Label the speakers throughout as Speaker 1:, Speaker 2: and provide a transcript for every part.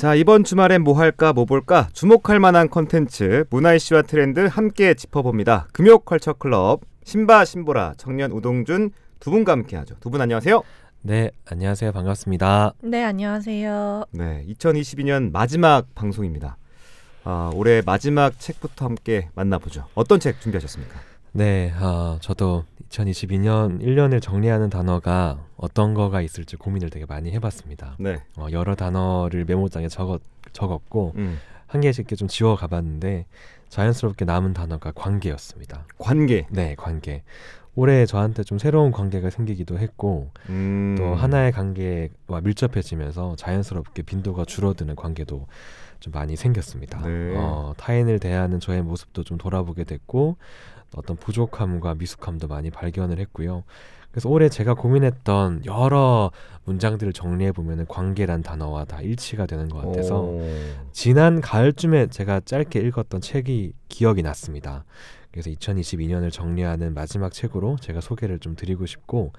Speaker 1: 자, 이번 주말엔 뭐 할까, 뭐 볼까? 주목할 만한 컨텐츠, 문화 이슈와 트렌드 함께 짚어봅니다. 금요컬처 클럽, 신바, 신보라, 청년 우동준 두 분과 함께 하죠. 두 분 안녕하세요. 네, 안녕하세요. 반갑습니다.
Speaker 2: 네, 안녕하세요.
Speaker 1: 네, 2022년 마지막 방송입니다. 아, 올해 마지막 책부터 함께 만나보죠. 어떤 책 준비하셨습니까?
Speaker 3: 네, 어, 저도 2022년 1년을 정리하는 단어가 어떤 거가 있을지 고민을 되게 많이 해봤습니다. 네. 어, 여러 단어를 메모장에 적었, 적었고 음. 한 개씩 이렇게 좀 지워 가봤는데 자연스럽게 남은 단어가 관계였습니다. 관계. 네, 관계. 올해 저한테 좀 새로운 관계가 생기기도 했고 음. 또 하나의 관계와 밀접해지면서 자연스럽게 빈도가 줄어드는 관계도 좀 많이 생겼습니다. 네. 어, 타인을 대하는 저의 모습도 좀 돌아보게 됐고 어떤 부족함과 미숙함도 많이 발견을 했고요. 그래서 올해 제가 고민했던 여러 문장들을 정리해 보면 관계란 단어와 다 일치가 되는 것 같아서 오. 지난 가을쯤에 제가 짧게 읽었던 책이 기억이 났습니다. 그래서 2022년을 정리하는 마지막 책으로 제가 소개를 좀 드리고 싶고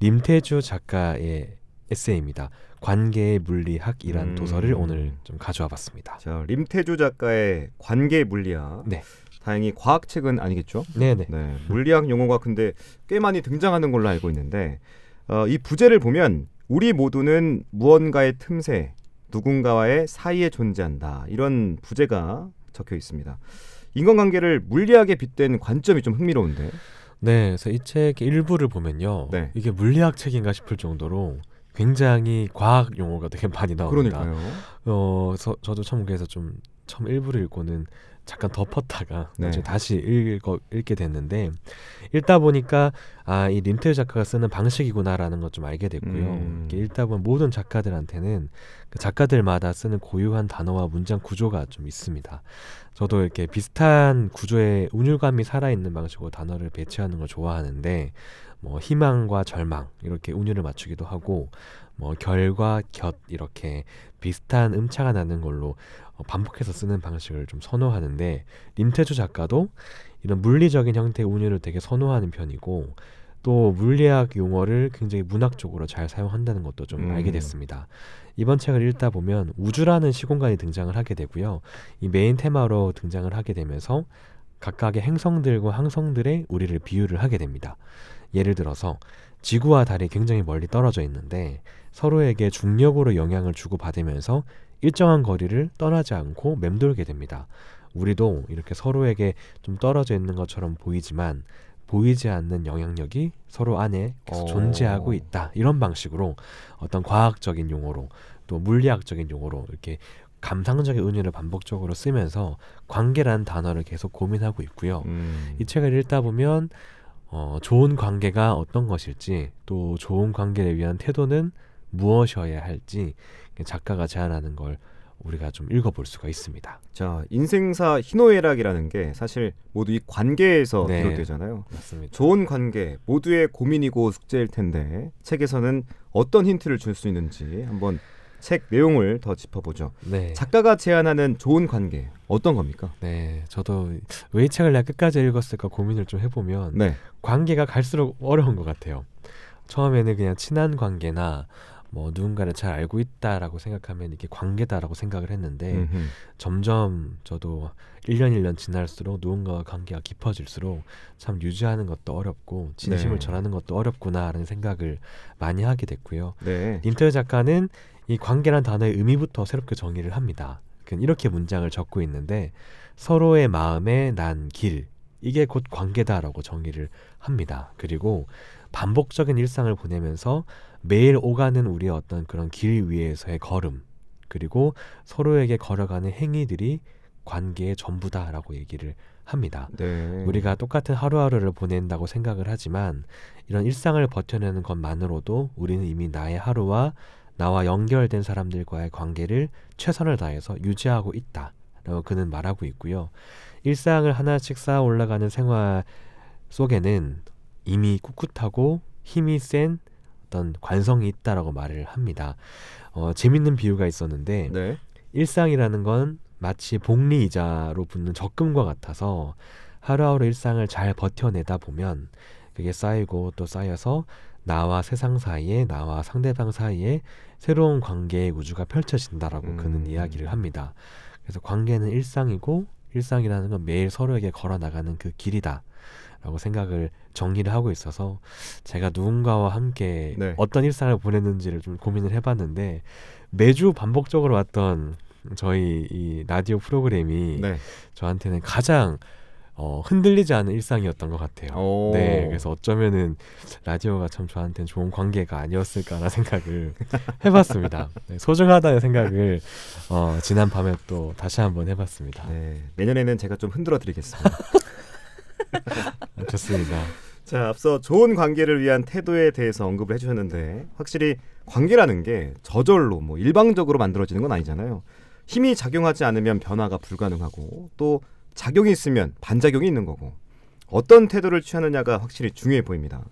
Speaker 3: 림태주 작가의 에세이입니다. 관계의 물리학이란 음. 도서를 오늘 좀 가져와 봤습니다.
Speaker 1: 자, 림태주 작가의 관계 물리학. 네. 다행히 과학 책은 아니겠죠? 네네. 네. 네, 물리학 용어가 근데 꽤 많이 등장하는 걸로 알고 있는데 어, 이 부제를 보면 우리 모두는 무언가의 틈새, 누군가와의 사이에 존재한다 이런 부제가 적혀 있습니다. 인간관계를 물리학에 빗댄 관점이 좀 흥미로운데.
Speaker 3: 네, 그래서 이책 일부를 보면요, 네. 이게 물리학 책인가 싶을 정도로 굉장히 과학 용어가 되게 많이 나옵니다. 그러니까요. 어, 서, 저도 처음 그서좀 처음 일부를 읽고는 잠깐 덮었다가 네. 다시 읽 읽게 됐는데 읽다 보니까 아 이 린텔 작가가 쓰는 방식이구나라는 것 좀 알게 됐고요. 음. 읽다 보면 모든 작가들한테는 그 작가들마다 쓰는 고유한 단어와 문장 구조가 좀 있습니다. 저도 이렇게 비슷한 구조의 운율감이 살아있는 방식으로 단어를 배치하는 걸 좋아하는데 뭐 희망과 절망 이렇게 운율을 맞추기도 하고 뭐 결과 곁 이렇게 비슷한 음차가 나는 걸로 어, 반복해서 쓰는 방식을 좀 선호하는데 림태주 작가도 이런 물리적인 형태의 운율을 되게 선호하는 편이고 또 물리학 용어를 굉장히 문학적으로 잘 사용한다는 것도 좀 음. 알게 됐습니다. 이번 책을 읽다 보면 우주라는 시공간이 등장을 하게 되고요. 이 메인 테마로 등장을 하게 되면서 각각의 행성들과 항성들의 우리를 비유를 하게 됩니다. 예를 들어서 지구와 달이 굉장히 멀리 떨어져 있는데 서로에게 중력으로 영향을 주고받으면서 일정한 거리를 떠나지 않고 맴돌게 됩니다. 우리도 이렇게 서로에게 좀 떨어져 있는 것처럼 보이지만 보이지 않는 영향력이 서로 안에 계속 어. 존재하고 있다. 이런 방식으로 어떤 과학적인 용어로 또 물리학적인 용어로 이렇게 감상적인 은유를 반복적으로 쓰면서 관계란 단어를 계속 고민하고 있고요. 음. 이 책을 읽다 보면 어, 좋은 관계가 어떤 것일지 또 좋은 관계를 위한 태도는 무엇이어야 할지 작가가 제안하는 걸 우리가 좀 읽어볼 수가 있습니다. 자, 인생사 희노애락이라는 게 사실 모두
Speaker 1: 이 관계에서 네, 비롯되잖아요. 맞습니다. 좋은 관계 모두의 고민이고 숙제일 텐데 책에서는 어떤 힌트를 줄 수 있는지 한번 책 내용을 더 짚어보죠.
Speaker 3: 네. 작가가 제안하는 좋은 관계 어떤 겁니까? 네, 저도 왜 책을 내가 끝까지 읽었을까 고민을 좀 해보면 네. 관계가 갈수록 어려운 것 같아요. 처음에는 그냥 친한 관계나 뭐 누군가를 잘 알고 있다라고 생각하면 이게 관계다라고 생각을 했는데 음흠. 점점 저도 1년 1년 지날수록 누군가와 관계가 깊어질수록 참 유지하는 것도 어렵고 진심을 네. 전하는 것도 어렵구나라는 생각을 많이 하게 됐고요. 네. 린터 작가는 이 관계란 단어의 의미부터 새롭게 정의를 합니다. 그러니까 이렇게 문장을 적고 있는데 서로의 마음에 난 길 이게 곧 관계다라고 정의를 합니다. 그리고 반복적인 일상을 보내면서 매일 오가는 우리의 어떤 그런 길 위에서의 걸음 그리고 서로에게 걸어가는 행위들이 관계의 전부다라고 얘기를 합니다. 네. 우리가 똑같은 하루하루를 보낸다고 생각을 하지만 이런 일상을 버텨내는 것만으로도 우리는 이미 나의 하루와 나와 연결된 사람들과의 관계를 최선을 다해서 유지하고 있다. 라고 그는 말하고 있고요. 일상을 하나씩 쌓아 올라가는 생활 속에는 이미 꿋꿋하고 힘이 센 어떤 관성이 있다라고 말을 합니다. 어, 재밌는 비유가 있었는데 네. 일상이라는 건 마치 복리이자로 붙는 적금과 같아서 하루하루 일상을 잘 버텨내다 보면 그게 쌓이고 또 쌓여서 나와 세상 사이에 나와 상대방 사이에 새로운 관계의 우주가 펼쳐진다라고 음. 그는 이야기를 합니다. 그래서 관계는 일상이고 일상이라는 건 매일 서로에게 걸어 나가는 그 길이다. 라고 생각을 정리를 하고 있어서 제가 누군가와 함께 네. 어떤 일상을 보냈는지를 좀 고민을 해봤는데 매주 반복적으로 왔던 저희 이 라디오 프로그램이 네. 저한테는 가장 어, 흔들리지 않은 일상이었던 것 같아요. 네, 그래서 어쩌면은 라디오가 참 저한테는 좋은 관계가 아니었을까라는 생각을 해봤습니다. 네, 소중하다는 생각을 어, 지난 밤에 또 다시 한번 해봤습니다. 네, 내년에는 제가 좀 흔들어드리겠습니다. 좋습니다.
Speaker 1: 자, 앞서 좋은 관계를 위한 태도에 대해서 언급을 해주셨는데 확실히 관계라는 게 저절로 뭐 일방적으로 만들어지는 건 아니잖아요. 힘이 작용하지 않으면 변화가 불가능하고 또 작용이 있으면 반작용이 있는 거고 어떤 태도를 취하느냐가 확실히 중요해 보입니다.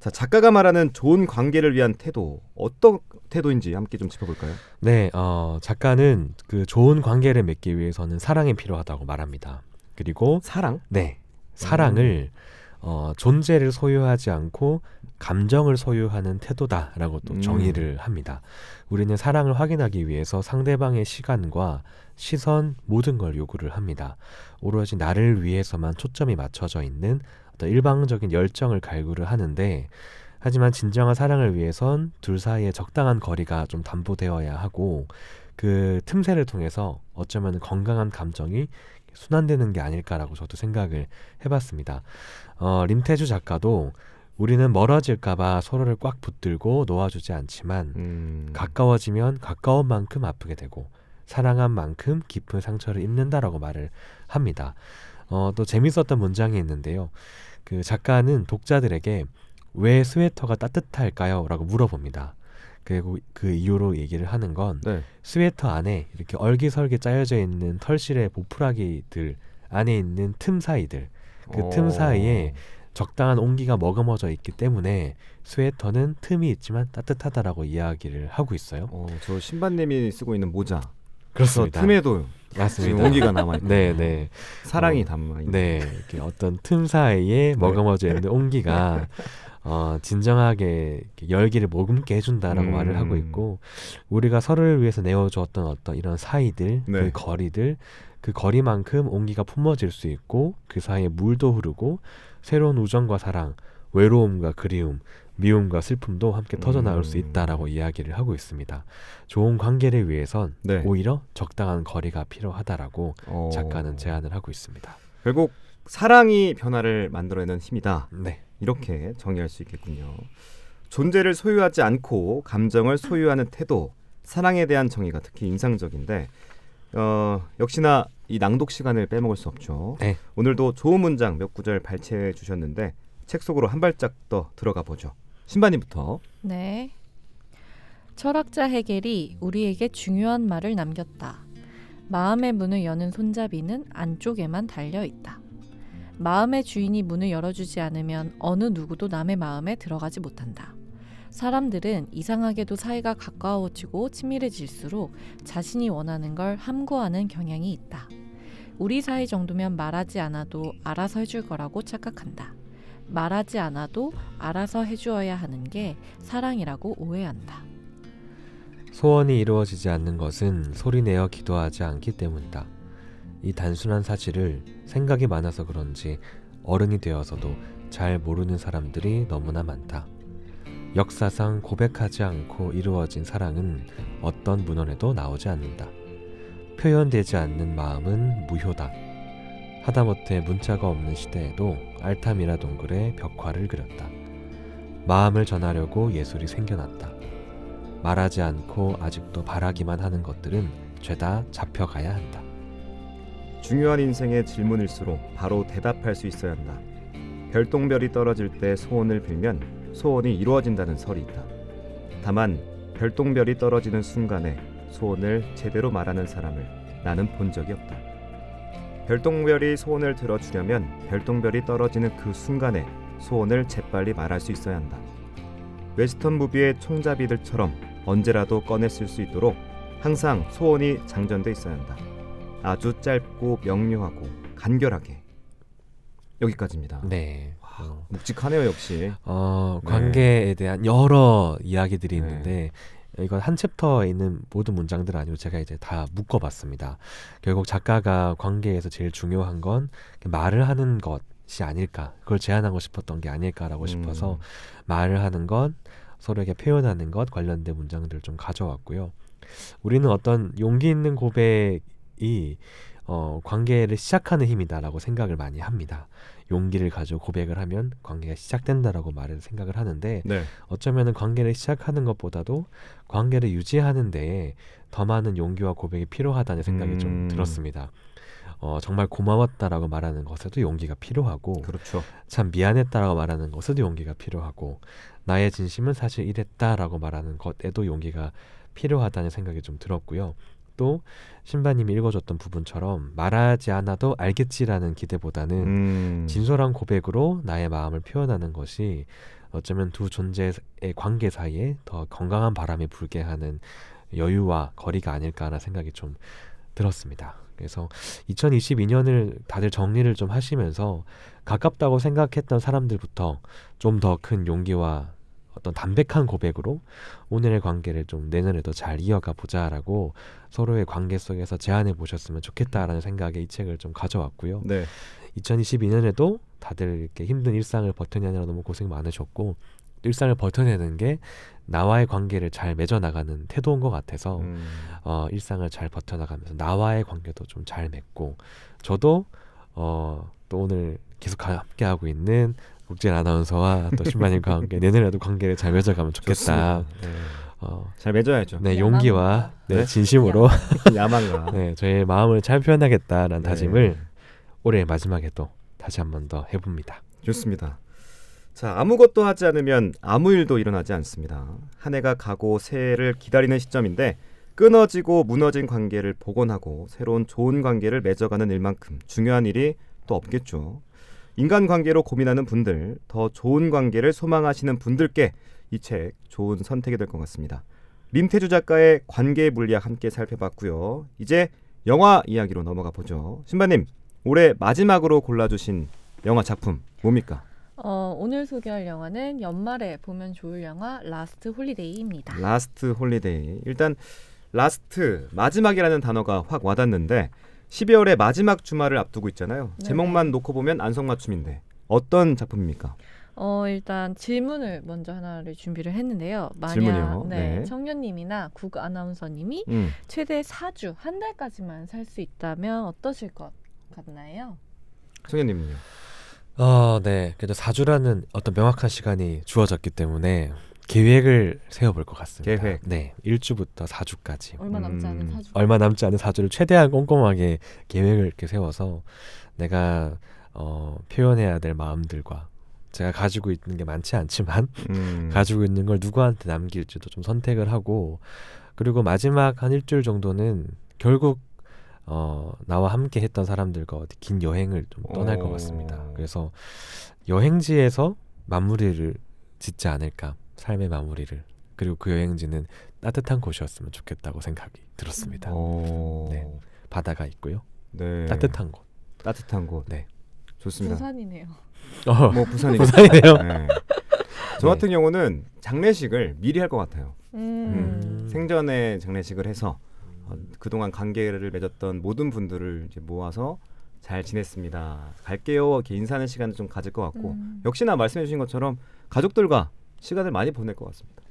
Speaker 1: 자, 작가가 말하는 좋은 관계를 위한 태도 어떤 태도인지 함께 좀 짚어볼까요?
Speaker 3: 네, 어, 작가는 그 좋은 관계를 맺기 위해서는 사랑이 필요하다고 말합니다. 그리고 사랑? 네, 사랑을 음. 어, 존재를 소유하지 않고 감정을 소유하는 태도다라고 또 음. 정의를 합니다. 우리는 사랑을 확인하기 위해서 상대방의 시간과 시선 모든 걸 요구를 합니다. 오로지 나를 위해서만 초점이 맞춰져 있는 어떤 일방적인 열정을 갈구를 하는데 하지만 진정한 사랑을 위해선 둘 사이에 적당한 거리가 좀 담보되어야 하고 그 틈새를 통해서 어쩌면 건강한 감정이 순환되는 게 아닐까라고 저도 생각을 해봤습니다. 어, 림태주 작가도 우리는 멀어질까봐 서로를 꽉 붙들고 놓아주지 않지만 음. 가까워지면 가까운 만큼 아프게 되고 사랑한 만큼 깊은 상처를 입는다라고 말을 합니다. 어, 또 재밌었던 문장이 있는데요. 그 작가는 독자들에게 왜 스웨터가 따뜻할까요? 라고 물어봅니다. 그리고 그 이유로 얘기를 하는 건 네. 스웨터 안에 이렇게 얼기설기 짜여져 있는 털실의 보풀하기들 안에 있는 틈 사이들 그틈 어. 사이에 적당한 온기가 머금어져 있기 때문에 스웨터는 틈이 있지만 따뜻하다라고 이야기를 하고 있어요. 어, 저 신반님이 쓰고 있는 모자. 그렇습니다. 틈에도 맞습니다. 온기가 남아 있고. 네, 네. 사랑이 어, 담아 있는. 네. 이렇게 어떤 틈 사이에 네. 머금어져 있는 온기가 어, 진정하게 열기를 머금게 해준다라고 음. 말을 하고 음. 있고 우리가 서로를 위해서 내어주었던 어떤 이런 사이들 그 네. 그 거리들 그 거리만큼 온기가 품어질 수 있고 그 사이에 물도 흐르고 새로운 우정과 사랑 외로움과 그리움 미움과 슬픔도 함께 터져 나올 수 음. 있다라고 이야기를 하고 있습니다. 좋은 관계를 위해선 네. 오히려 적당한 거리가 필요하다라고 오. 어. 작가는 제안을 하고 있습니다. 결국 사랑이 변화를 만들어내는 힘이다. 네. 이렇게 정의할 수 있겠군요.
Speaker 1: 존재를 소유하지 않고 감정을 소유하는 태도, 사랑에 대한 정의가 특히 인상적인데 어, 역시나 이 낭독 시간을 빼먹을 수 없죠. 네. 오늘도 좋은 문장 몇 구절 발췌해 주셨는데 책 속으로 한 발짝 더 들어가 보죠. 신반님부터.
Speaker 2: 네. 철학자 해겔이 우리에게 중요한 말을 남겼다. 마음의 문을 여는 손잡이는 안쪽에만 달려 있다. 마음의 주인이 문을 열어주지 않으면 어느 누구도 남의 마음에 들어가지 못한다. 사람들은 이상하게도 사이가 가까워지고 친밀해질수록 자신이 원하는 걸 함구하는 경향이 있다. 우리 사이 정도면 말하지 않아도 알아서 해줄 거라고 착각한다. 말하지 않아도 알아서 해주어야 하는 게 사랑이라고 오해한다.
Speaker 3: 소원이 이루어지지 않는 것은 소리내어 기도하지 않기 때문이다. 이 단순한 사실을 생각이 많아서 그런지 어른이 되어서도 잘 모르는 사람들이 너무나 많다. 역사상 고백하지 않고 이루어진 사랑은 어떤 문헌에도 나오지 않는다. 표현되지 않는 마음은 무효다. 하다못해 문자가 없는 시대에도 알타미라 동굴에 벽화를 그렸다. 마음을 전하려고 예술이 생겨났다. 말하지 않고 아직도 바라기만 하는 것들은 죄다 잡혀가야 한다. 중요한 인생의 질문일수록 바로 대답할
Speaker 1: 수 있어야 한다. 별똥별이 떨어질 때 소원을 빌면 소원이 이루어진다는 설이 있다. 다만 별똥별이 떨어지는 순간에 소원을 제대로 말하는 사람을 나는 본 적이 없다. 별똥별이 소원을 들어주려면 별똥별이 떨어지는 그 순간에 소원을 재빨리 말할 수 있어야 한다. 웨스턴 무비의 총잡이들처럼 언제라도 꺼냈을 수 있도록 항상 소원이 장전돼 있어야 한다. 아주 짧고 명료하고 간결하게 여기까지입니다. 네. 와, 어. 묵직하네요 역시.
Speaker 3: 어, 네. 관계에 네. 대한 여러 이야기들이 네. 있는데 이건 한 챕터에 있는 모든 문장들 아니고 제가 이제 다 묶어봤습니다. 결국 작가가 관계에서 제일 중요한 건 말을 하는 것이 아닐까 그걸 제안하고 싶었던 게 아닐까라고 음. 싶어서 말을 하는 것 서로에게 표현하는 것 관련된 문장들 좀 가져왔고요. 우리는 어떤 용기 있는 고백 고이 어, 관계를 시작하는 힘이다라고 생각을 많이 합니다. 용기를 가지고 고백을 하면 관계가 시작된다라고 말을 생각을 하는데 네. 어쩌면은 관계를 시작하는 것보다도 관계를 유지하는데 더 많은 용기와 고백이 필요하다는 생각이 음... 좀 들었습니다. 어, 정말 고마웠다라고 말하는 것에도 용기가 필요하고 그렇죠. 참 미안했다라고 말하는 것에도 용기가 필요하고 나의 진심은 사실 이랬다라고 말하는 것에도 용기가 필요하다는 생각이 좀 들었고요. 또 신바님이 읽어줬던 부분처럼 말하지 않아도 알겠지라는 기대보다는 음. 진솔한 고백으로 나의 마음을 표현하는 것이 어쩌면 두 존재의 관계 사이에 더 건강한 바람이 불게 하는 여유와 거리가 아닐까 하는 생각이 좀 들었습니다. 그래서 2022년을 다들 정리를 좀 하시면서 가깝다고 생각했던 사람들부터 좀 더 큰 용기와 어떤 담백한 고백으로 오늘의 관계를 좀 내년에도 잘 이어가 보자라고 서로의 관계 속에서 제안해 보셨으면 좋겠다라는 생각에 이 책을 좀 가져왔고요. 네. 2022년에도 다들 이렇게 힘든 일상을 버텨내느라 너무 고생 많으셨고 일상을 버텨내는 게 나와의 관계를 잘 맺어 나가는 태도인 것 같아서 음. 어, 일상을 잘 버텨나가면서 나와의 관계도 좀 잘 맺고 저도 어, 또 오늘 계속 함께하고 있는 국진 아나운서와 또 신마님과 함께 내년에도 관계를 잘 맺어가면 좋겠다. 네. 어, 잘 맺어야죠. 네, 용기와 네, 네, 진심으로 야망과 네, 저의 마음을 잘 표현하겠다라는 네. 다짐을 올해 마지막에 또 다시 한번 더 해봅니다. 좋습니다.
Speaker 1: 자, 아무것도 하지 않으면 아무 일도 일어나지 않습니다. 한 해가 가고 새해를 기다리는 시점인데 끊어지고 무너진 관계를 복원하고 새로운 좋은 관계를 맺어가는 일만큼 중요한 일이 또 없겠죠. 인간관계로 고민하는 분들, 더 좋은 관계를 소망하시는 분들께 이 책 좋은 선택이 될 것 같습니다. 림태주 작가의 관계 물리학 함께 살펴봤고요. 이제 영화 이야기로 넘어가 보죠. 신바님, 올해 마지막으로 골라주신 영화 작품 뭡니까?
Speaker 2: 어, 오늘 소개할 영화는 연말에 보면 좋을 영화 라스트 홀리데이입니다.
Speaker 1: 라스트 홀리데이. 일단 라스트 마지막이라는 단어가 확 와닿는데 12월의 마지막 주말을 앞두고 있잖아요. 네. 제목만 네. 놓고 보면 안성맞춤인데 어떤 작품입니까?
Speaker 2: 어 일단 질문을 먼저 하나를 준비를 했는데요. 만약 네, 네. 청년님이나 국 아나운서님이 음. 최대 4주 한 달까지만 살 수 있다면 어떠실 것 같나요?
Speaker 3: 청년님은요? 어, 네. 그래도 4주라는 어떤 명확한 시간이 주어졌기 때문에 계획을 세워볼 것 같습니다. 계획. 네, 1주부터 4주까지. 얼마 남지 않은 음. 4주. 얼마 남지 않은 4주를 최대한 꼼꼼하게 계획을 이렇게 세워서 내가 어, 표현해야 될 마음들과 제가 가지고 있는 게 많지 않지만 음. 가지고 있는 걸 누구한테 남길지도 좀 선택을 하고 그리고 마지막 한 일주일 정도는 결국 어, 나와 함께 했던 사람들과 어디 긴 여행을 좀 떠날 오. 것 같습니다. 그래서 여행지에서 마무리를 짓지 않을까. 삶의 마무리를 그리고 그 여행지는 따뜻한 곳이었으면 좋겠다고 생각이 들었습니다. 네. 바다가 있고요. 네. 따뜻한 곳. 따뜻한 곳. 네. 좋습니다.
Speaker 2: 부산이네요.
Speaker 1: 어, 뭐 부산이 부산이네요. 네. 저 네. 같은 경우는 장례식을 미리 할 것 같아요.
Speaker 2: 음. 음.
Speaker 1: 생전에 장례식을 해서 어, 그동안 관계를 맺었던 모든 분들을 모아서 잘 지냈습니다. 갈게요. 이렇게 인사하는 시간을 좀 가질 것 같고 음. 역시나 말씀해 주신 것처럼 가족들과 시간을 많이 보낼 것 같습니다.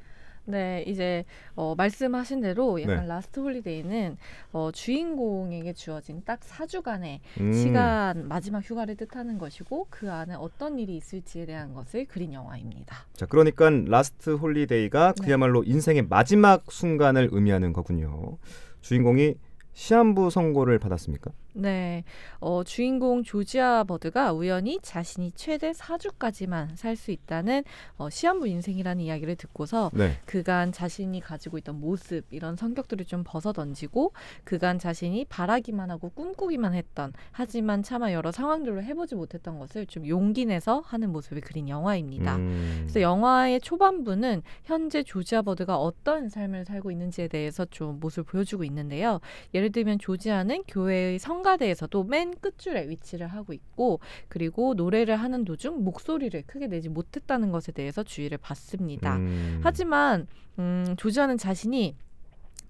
Speaker 2: 네, 이제 어, 말씀하신 대로 약간 네. 라스트 홀리데이는 어, 주인공에게 주어진 딱 사주간의 음. 시간 마지막 휴가를 뜻하는 것이고 그 안에 어떤 일이 있을지에 대한 것을 그린 영화입니다.
Speaker 1: 자, 그러니까 라스트 홀리데이가 네. 그야말로 인생의 마지막 순간을 의미하는 거군요. 주인공이 시한부 선고를 받았습니까?
Speaker 2: 네. 어, 주인공 조지아 버드가 우연히 자신이 최대 4주까지만 살 수 있다는 어, 시한부 인생이라는 이야기를 듣고서 네. 그간 자신이 가지고 있던 모습 이런 성격들을 좀 벗어던지고 그간 자신이 바라기만 하고 꿈꾸기만 했던 하지만 차마 여러 상황들로 해보지 못했던 것을 좀 용기 내서 하는 모습을 그린 영화입니다. 음. 그래서 영화의 초반부는 현재 조지아 버드가 어떤 삶을 살고 있는지에 대해서 좀 모습을 보여주고 있는데요. 예를 들면 조지아는 교회의 성가 청가대에서도 맨 끝줄에 위치를 하고 있고 그리고 노래를 하는 도중 목소리를 크게 내지 못했다는 것에 대해서 주의를 받습니다. 음. 하지만 음, 조지아는 자신이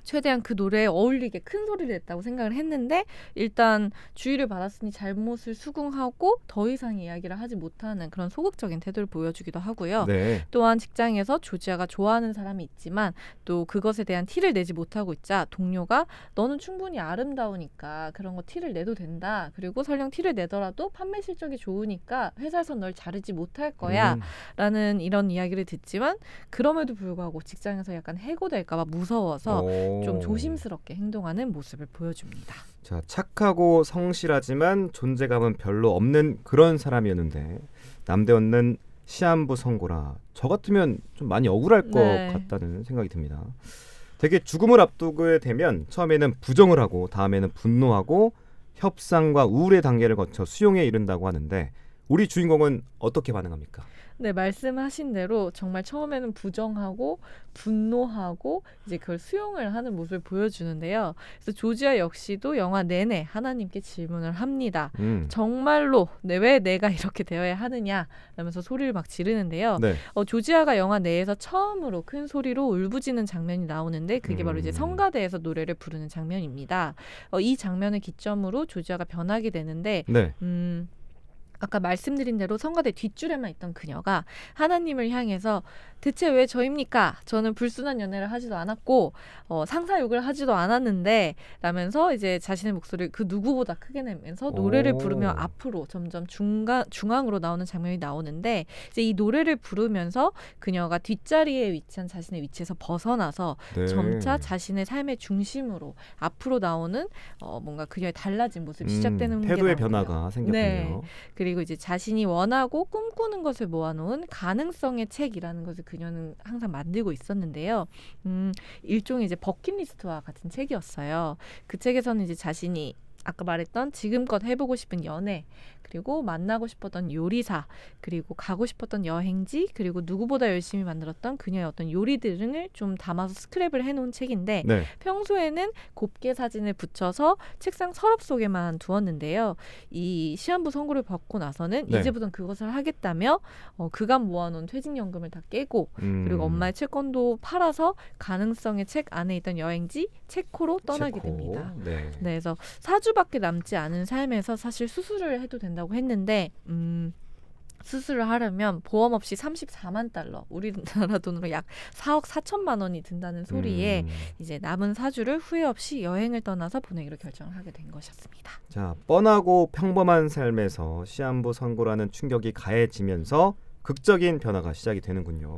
Speaker 2: 최대한 그 노래에 어울리게 큰 소리를 냈다고 생각을 했는데 일단 주의를 받았으니 잘못을 수긍하고 더 이상 이야기를 하지 못하는 그런 소극적인 태도를 보여주기도 하고요. 네. 또한 직장에서 조지아가 좋아하는 사람이 있지만 또 그것에 대한 티를 내지 못하고 있자 동료가 너는 충분히 아름다우니까 그런 거 티를 내도 된다. 그리고 설령 티를 내더라도 판매 실적이 좋으니까 회사에서 널 자르지 못할 거야. 음. 라는 이런 이야기를 듣지만 그럼에도 불구하고 직장에서 약간 해고될까봐 무서워서 오. 좀 조심스럽게 행동하는 모습을 보여줍니다.
Speaker 1: 자, 착하고 성실하지만 존재감은 별로 없는 그런 사람이었는데 남대 얻는 시한부 선고라 저 같으면 좀 많이 억울할 것 네. 같다는 생각이 듭니다. 되게 죽음을 앞두게 되면 처음에는 부정을 하고 다음에는 분노하고 협상과 우울의 단계를 거쳐 수용에 이른다고 하는데 우리 주인공은 어떻게 반응합니까?
Speaker 2: 네, 말씀하신 대로 정말 처음에는 부정하고 분노하고 이제 그걸 수용을 하는 모습을 보여주는데요. 그래서 조지아 역시도 영화 내내 하나님께 질문을 합니다. 음. 정말로 네, 왜 내가 이렇게 되어야 하느냐 라면서 소리를 막 지르는데요. 네. 어, 조지아가 영화 내에서 처음으로 큰 소리로 울부짖는 장면이 나오는데 그게 음. 바로 이제 음. 성가대에서 노래를 부르는 장면입니다. 어, 이 장면을 기점으로 조지아가 변하게 되는데 네. 음, 아까 말씀드린 대로 성가대 뒷줄에만 있던 그녀가 하나님을 향해서 대체 왜 저입니까? 저는 불순한 연애를 하지도 않았고 어, 상사욕을 하지도 않았는데 라면서 이제 자신의 목소리를 그 누구보다 크게 내면서 노래를 오. 부르며 앞으로 점점 중간 중앙으로 나오는 장면이 나오는데 이제 이 노래를 부르면서 그녀가 뒷자리에 위치한 자신의 위치에서 벗어나서 네. 점차 자신의 삶의 중심으로 앞으로 나오는 어, 뭔가 그녀의 달라진 모습이 음, 시작되는 태도의
Speaker 1: 변화가 생겼군요. 네.
Speaker 2: 그리고 이제 자신이 원하고 꿈꾸는 것을 모아놓은 가능성의 책이라는 것을 그녀는 항상 만들고 있었는데요. 음, 일종의 이제 버킷리스트와 같은 책이었어요. 그 책에서는 이제 자신이 아까 말했던 지금껏 해보고 싶은 연애 그리고 만나고 싶었던 요리사, 그리고 가고 싶었던 여행지, 그리고 누구보다 열심히 만들었던 그녀의 어떤 요리들 을좀 담아서 스크랩을 해놓은 책인데 네. 평소에는 곱게 사진을 붙여서 책상 서랍 속에만 두었는데요. 이 시한부 선고를 받고 나서는 네. 이제부터 그것을 하겠다며 어, 그간 모아놓은 퇴직연금을 다 깨고 음. 그리고 엄마의 채권도 팔아서 가능성의 책 안에 있던 여행지 체코로 떠나게 체코. 됩니다. 네. 네, 그래서 사주밖에 남지 않은 삶에서 사실 수술을 해도 된다. 된다고 했는데 음, 수술을 하려면 보험 없이 34만 달러, 우리나라 돈으로 약 4억 4천만 원이 든다는 소리에 음. 이제 남은 사주를 후회 없이 여행을 떠나서 보내기로 결정을 하게 된 것이었습니다.
Speaker 1: 자, 뻔하고 평범한 삶에서 시한부 선고라는 충격이 가해지면서 극적인 변화가 시작이 되는군요.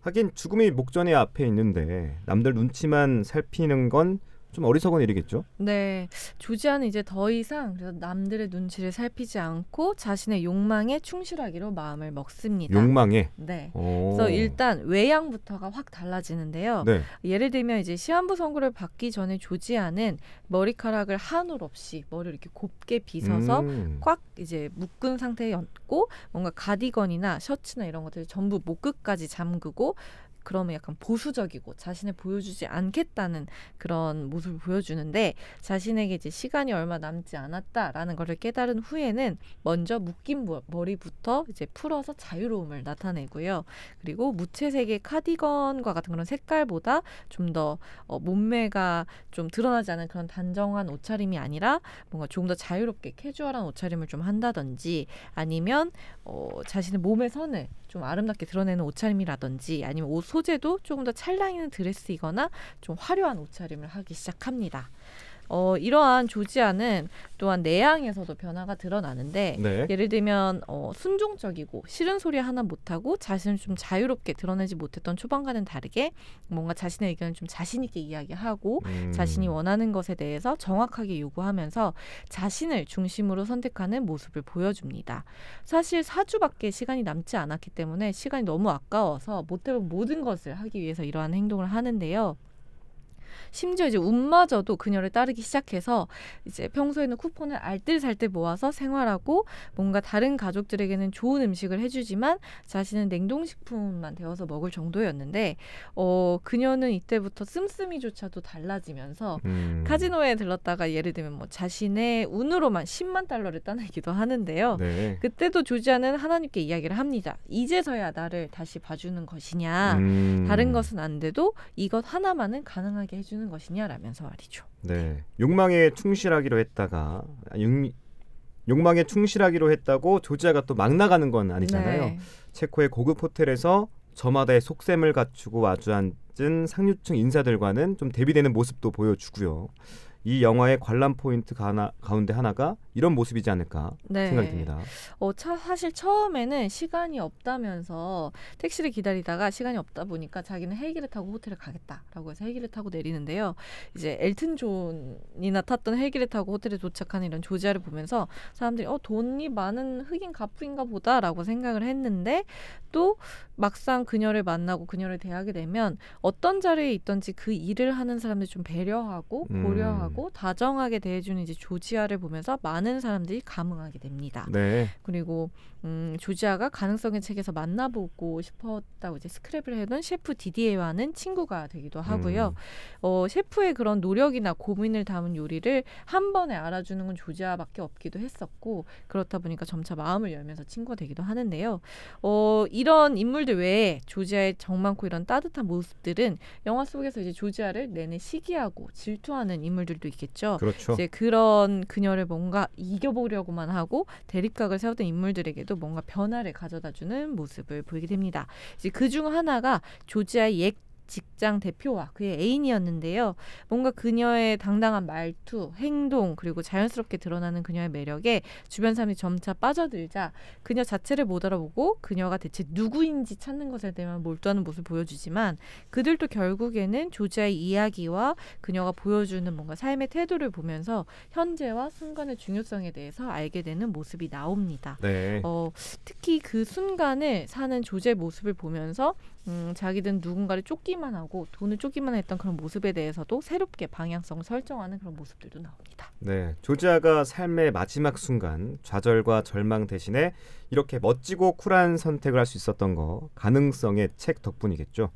Speaker 1: 하긴 죽음이 목전에 앞에 있는데 남들 눈치만 살피는 건좀 어리석은 일이겠죠.
Speaker 2: 네, 조지아는 이제 더 이상 남들의 눈치를 살피지 않고 자신의 욕망에 충실하기로 마음을 먹습니다. 욕망에. 네. 오. 그래서 일단 외양부터가 확 달라지는데요. 네. 예를 들면 이제 시한부 선고를 받기 전에 조지아는 머리카락을 한 올 없이 머리를 이렇게 곱게 빗어서 음. 꽉 이제 묶은 상태였고 뭔가 가디건이나 셔츠나 이런 것들을 전부 목 끝까지 잠그고 그러면 약간 보수적이고 자신을 보여주지 않겠다는 그런 모습을 보여주는데 자신에게 이제 시간이 얼마 남지 않았다라는 것을 깨달은 후에는 먼저 묶인 머리부터 이제 풀어서 자유로움을 나타내고요. 그리고 무채색의 카디건과 같은 그런 색깔보다 좀더 어, 몸매가 좀 드러나지 않은 그런 단정한 옷차림이 아니라 뭔가 조금 더 자유롭게 캐주얼한 옷차림을 좀 한다든지 아니면 어, 자신의 몸의 선을 좀 아름답게 드러내는 옷차림이라든지 아니면 옷 소재도 조금 더찰랑이는 드레스이거나 좀 화려한 옷차림을 하기 시작합니다. 어, 이러한 조지아는 또한 내향에서도 변화가 드러나는데 네. 예를 들면 어, 순종적이고 싫은 소리 하나 못하고 자신을 좀 자유롭게 드러내지 못했던 초반과는 다르게 뭔가 자신의 의견을 좀 자신 있게 이야기하고 음. 자신이 원하는 것에 대해서 정확하게 요구하면서 자신을 중심으로 선택하는 모습을 보여줍니다. 사실 사주밖에 시간이 남지 않았기 때문에 시간이 너무 아까워서 못해본 모든 것을 하기 위해서 이러한 행동을 하는데요. 심지어 이제 운마저도 그녀를 따르기 시작해서 이제 평소에는 쿠폰을 알뜰살뜰 모아서 생활하고 뭔가 다른 가족들에게는 좋은 음식을 해주지만 자신은 냉동식품만 데워서 먹을 정도였는데 어 그녀는 이때부터 씀씀이조차도 달라지면서 음. 카지노에 들렀다가 예를 들면 뭐 자신의 운으로만 10만 달러를 따내기도 하는데요. 네. 그때도 조지아는 하나님께 이야기를 합니다. 이제서야 나를 다시 봐주는 것이냐. 음. 다른 것은 안 돼도 이것 하나만은 가능하게 해주는 하는 것이냐라면서 말이죠.
Speaker 1: 네. 욕망에 충실하기로 했다가 아, 육, 욕망에 충실하기로 했다고 조지아가 또 막 나가는 건 아니잖아요. 네. 체코의 고급 호텔에서 저마다의 속셈을 갖추고 와주앉은 상류층 인사들과는 좀 대비되는 모습도 보여주고요. 이 영화의 관람 포인트 가나, 가운데 하나가 이런 모습이지 않을까 네. 생각이 듭니다.
Speaker 2: 어, 차, 사실 처음에는 시간이 없다면서 택시를 기다리다가 시간이 없다 보니까 자기는 헬기를 타고 호텔에 가겠다라고 해서 헬기를 타고 내리는데요. 이제 엘튼 존이나 탔던 헬기를 타고 호텔에 도착하는 이런 조지아를 보면서 사람들이 어, 돈이 많은 흑인 가부인가 보다라고 생각을 했는데 또 막상 그녀를 만나고 그녀를 대하게 되면 어떤 자리에 있던지 그 일을 하는 사람들 좀 배려하고 음. 고려하고 음. 하고 음. 다정하게 대해주는 이제 조지아를 보면서 많은 사람들이 감흥하게 됩니다. 네. 그리고 음, 조지아가 가능성의 책에서 만나보고 싶었다고 이제 스크랩을 해둔 셰프 디디에와는 친구가 되기도 하고요. 음. 어, 셰프의 그런 노력이나 고민을 담은 요리를 한 번에 알아주는 건 조지아밖에 없기도 했었고 그렇다 보니까 점차 마음을 열면서 친구가 되기도 하는데요. 어, 이런 인물들 외에 조지아의 정 많고 이런 따뜻한 모습들은 영화 속에서 이제 조지아를 내내 시기하고 질투하는 인물들이 일도 있겠죠. 그렇죠. 이제 그런 그녀를 뭔가 이겨보려고만 하고 대립각을 세웠던 인물들에게도 뭔가 변화를 가져다주는 모습을 보이게 됩니다. 이제 그중 하나가 조지아의 직장 대표와 그의 애인이었는데요. 뭔가 그녀의 당당한 말투, 행동 그리고 자연스럽게 드러나는 그녀의 매력에 주변 사람이 점차 빠져들자 그녀 자체를 못 알아보고 그녀가 대체 누구인지 찾는 것에 대한 몰두하는 모습을 보여주지만 그들도 결국에는 조지아의 이야기와 그녀가 보여주는 뭔가 삶의 태도를 보면서 현재와 순간의 중요성에 대해서 알게 되는 모습이 나옵니다. 네. 어, 특히 그 순간을 사는 조제의 모습을 보면서 음, 자기든 누군가를 쫓기만 하고 돈을 쫓기만 했던 그런 모습에 대해서도 새롭게 방향성을 설정하는 그런 모습들도 나옵니다.
Speaker 1: 네, 조지아가 삶의 마지막 순간 좌절과 절망 대신에 이렇게 멋지고 쿨한 선택을 할 수 있었던 거 가능성의 책 덕분이겠죠.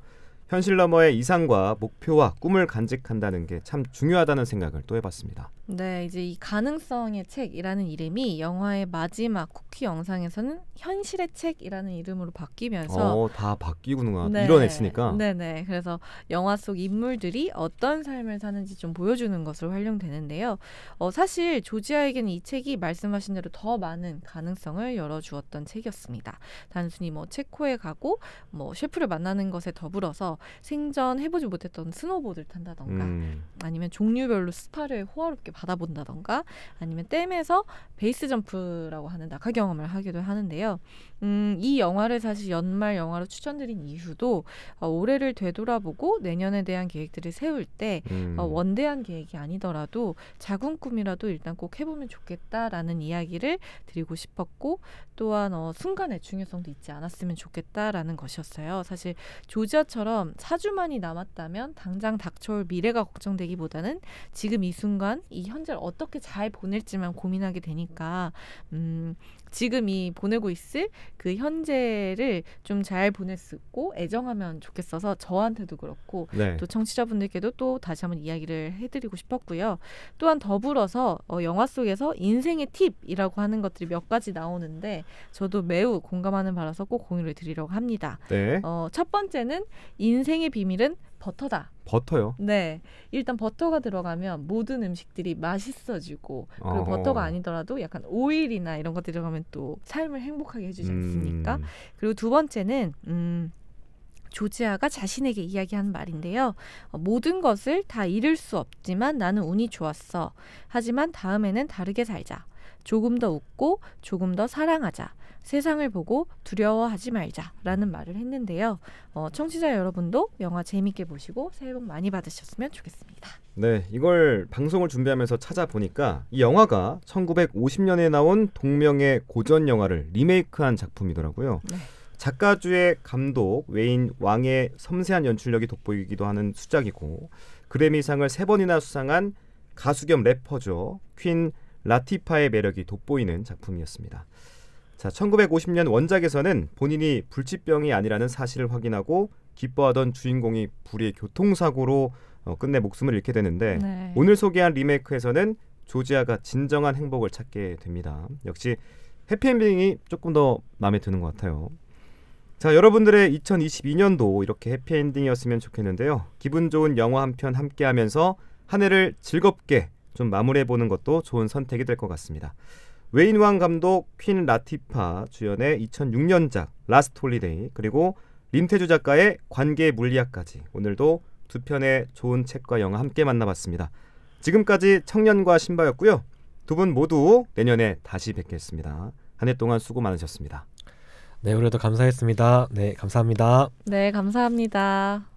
Speaker 1: 현실 너머의 이상과 목표와 꿈을 간직한다는 게 참 중요하다는 생각을 또 해봤습니다.
Speaker 2: 네, 이제 이 가능성의 책이라는 이름이 영화의 마지막 쿠키 영상에서는 현실의 책이라는 이름으로 바뀌면서
Speaker 1: 어, 다 바뀌구나. 네, 밀어냈으니까.
Speaker 2: 네, 네. 그래서 영화 속 인물들이 어떤 삶을 사는지 좀 보여주는 것으로 활용되는데요. 어, 사실 조지아에게는 이 책이 말씀하신 대로 더 많은 가능성을 열어주었던 책이었습니다. 단순히 뭐 체코에 가고 뭐 셰프를 만나는 것에 더불어서 생전 해보지 못했던 스노보드를 탄다던가 음. 아니면 종류별로 스파를 호화롭게 점프를 받아본다던가 아니면 댐에서 베이스 점프라고 하는 낙하 경험을 하기도 하는데요. 음, 이 영화를 사실 연말 영화로 추천드린 이유도 어, 올해를 되돌아보고 내년에 대한 계획들을 세울 때 음. 어, 원대한 계획이 아니더라도 작은 꿈이라도 일단 꼭 해보면 좋겠다라는 이야기를 드리고 싶었고 또한 어, 순간의 중요성도 잊지 않았으면 좋겠다라는 것이었어요. 사실 조지아처럼 사주만이 남았다면 당장 닥쳐올 미래가 걱정되기보다는 지금 이 순간 이 현재를 어떻게 잘 보낼지만 고민하게 되니까 음 지금 이 보내고 있을 그 현재를 좀 잘 보냈고 애정하면 좋겠어서 저한테도 그렇고 네. 또 청취자분들께도 또 다시 한번 이야기를 해드리고 싶었고요. 또한 더불어서 어, 영화 속에서 인생의 팁이라고 하는 것들이 몇 가지 나오는데 저도 매우 공감하는 바라서 꼭 공유를 드리려고 합니다. 네. 어, 첫 번째는 인생의 비밀은 버터다. 버터요? 네. 일단 버터가 들어가면 모든 음식들이 맛있어지고 그리고 어허. 버터가 아니더라도 약간 오일이나 이런 것들이 들어가면 보면 또 삶을 행복하게 해주지 음. 않습니까? 음. 그리고 두 번째는 음, 조지아가 자신에게 이야기하는 말인데요. 어, 모든 것을 다 잃을 수 없지만 나는 운이 좋았어. 하지만 다음에는 다르게 살자. 조금 더 웃고 조금 더 사랑하자. 세상을 보고 두려워하지 말자라는 말을 했는데요. 어, 청취자 여러분도 영화 재밌게 보시고 새해 복 많이 받으셨으면 좋겠습니다.
Speaker 1: 네, 이걸 방송을 준비하면서 찾아보니까 이 영화가 1950년에 나온 동명의 고전 영화를 리메이크한 작품이더라고요. 네. 작가주의 감독 외인 왕의 섬세한 연출력이 돋보이기도 하는 수작이고 그래미상을 세 번이나 수상한 가수 겸 래퍼죠. 퀸 라티파의 매력이 돋보이는 작품이었습니다. 자, 1950년 원작에서는 본인이 불치병이 아니라는 사실을 확인하고 기뻐하던 주인공이 불의 교통사고로 어, 끝내 목숨을 잃게 되는데 네. 오늘 소개한 리메이크에서는 조지아가 진정한 행복을 찾게 됩니다. 역시 해피엔딩이 조금 더 마음에 드는 것 같아요. 자, 여러분들의 2022년도 이렇게 해피엔딩이었으면 좋겠는데요. 기분 좋은 영화 한 편 함께 하면서 한 해를 즐겁게 좀 마무리해 보는 것도 좋은 선택이 될 것 같습니다. 웨인왕 감독 퀸 라티파 주연의 2006년작 라스트 홀리데이 그리고 림태주 작가의 관계 물리학까지 오늘도 두 편의 좋은 책과 영화 함께 만나봤습니다. 지금까지 청년과 신바였고요. 두 분 모두 내년에 다시 뵙겠습니다. 한 해 동안 수고 많으셨습니다.
Speaker 3: 네, 올해도 감사했습니다. 네, 감사합니다.
Speaker 2: 네, 감사합니다.